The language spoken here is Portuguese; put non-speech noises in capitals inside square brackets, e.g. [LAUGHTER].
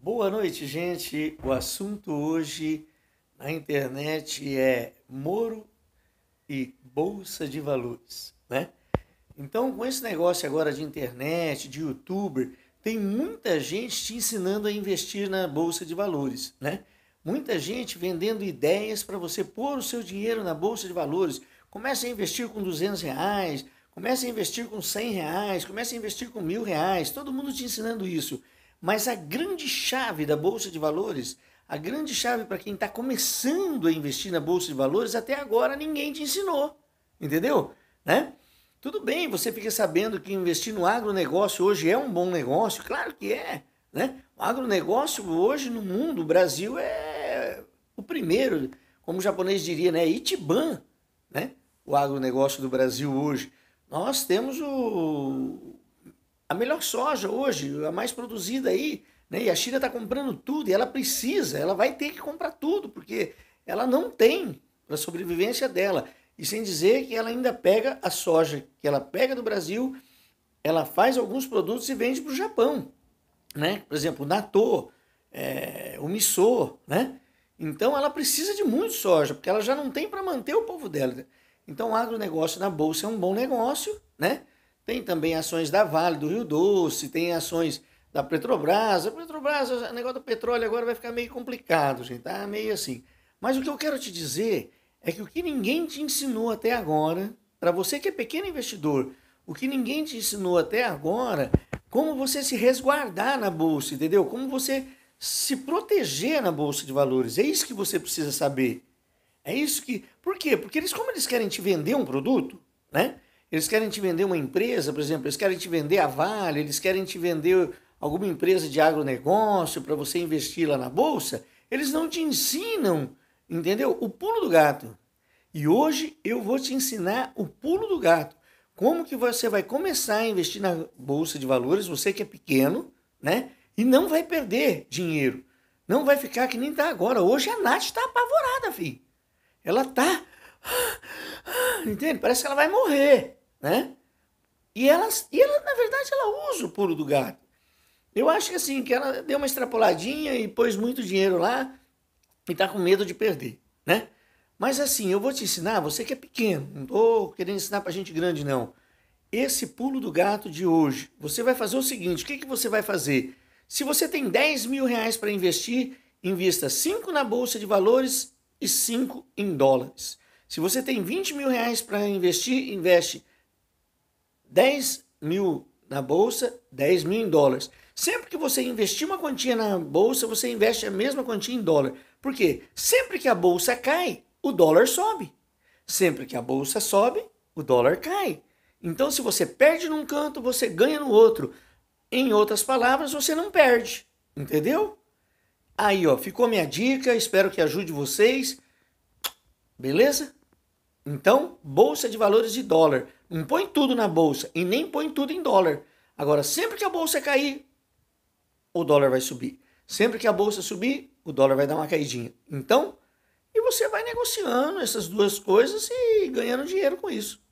Boa noite, gente. O assunto hoje na internet é Moro e Bolsa de Valores, né? Então, com esse negócio agora de internet, de youtuber, tem muita gente te ensinando a investir na bolsa de valores, né? Muita gente vendendo ideias para você pôr o seu dinheiro na bolsa de valores. Comece a investir com 200 reais, comece a investir com 100 reais, comece a investir com mil reais. Todo mundo te ensinando isso. Mas a grande chave da Bolsa de Valores, a grande chave para quem está começando a investir na Bolsa de Valores, até agora ninguém te ensinou. Entendeu? Né? Tudo bem, você fica sabendo que investir no agronegócio hoje é um bom negócio, claro que é. Né? O agronegócio hoje no mundo, o Brasil é o primeiro, como o japonês diria, né? Itiban, né? o agronegócio do Brasil hoje. Nós temos o, a melhor soja hoje, a mais produzida aí, né? E a China está comprando tudo e ela precisa, ela vai ter que comprar tudo, porque ela não tem para a sobrevivência dela. E sem dizer que ela ainda pega a soja que ela pega do Brasil, ela faz alguns produtos e vende para o Japão, né? Por exemplo, o natô, é, o missô, né? Então ela precisa de muito soja, porque ela já não tem para manter o povo dela. Então o agronegócio na bolsa é um bom negócio, né? Tem também ações da Vale do Rio Doce, tem ações da Petrobras. A Petrobras, o negócio do petróleo agora vai ficar meio complicado, gente, tá meio assim. Mas o que eu quero te dizer é que o que ninguém te ensinou até agora, para você que é pequeno investidor, o que ninguém te ensinou até agora, como você se resguardar na bolsa, entendeu? Como você se proteger na bolsa de valores. É isso que você precisa saber. É isso que. Por quê? Porque eles, como eles querem te vender um produto, né? Eles querem te vender uma empresa, por exemplo, eles querem te vender a Vale, eles querem te vender alguma empresa de agronegócio para você investir lá na bolsa. Eles não te ensinam, entendeu? O pulo do gato. E hoje eu vou te ensinar o pulo do gato. Como que você vai começar a investir na bolsa de valores, você que é pequeno, né? E não vai perder dinheiro. Não vai ficar que nem tá agora. Hoje a Nath está apavorada, filho. Ela tá. [GASPS] Entende? Parece que ela vai morrer né? E, elas, e ela, na verdade, ela usa o pulo do gato. Eu acho que assim, que ela deu uma extrapoladinha e pôs muito dinheiro lá e tá com medo de perder, né? Mas assim, eu vou te ensinar, você que é pequeno, não tô querendo ensinar pra gente grande, não. Esse pulo do gato de hoje, você vai fazer o seguinte, o que, que você vai fazer? Se você tem 10 mil reais para investir, invista 5 na Bolsa de Valores e 5 em dólares. Se você tem 20 mil reais para investir, investe 10 mil na bolsa, 10 mil em dólares. Sempre que você investir uma quantia na bolsa, você investe a mesma quantia em dólar. Por quê? Sempre que a bolsa cai, o dólar sobe. Sempre que a bolsa sobe, o dólar cai. Então, se você perde num canto, você ganha no outro. Em outras palavras, você não perde. Entendeu? Aí, ó, ficou minha dica. Espero que ajude vocês. Beleza? Então, bolsa de valores de dólar. Não põe tudo na bolsa e nem põe tudo em dólar. Agora, sempre que a bolsa cair, o dólar vai subir. Sempre que a bolsa subir, o dólar vai dar uma caidinha. Então, e você vai negociando essas duas coisas e ganhando dinheiro com isso.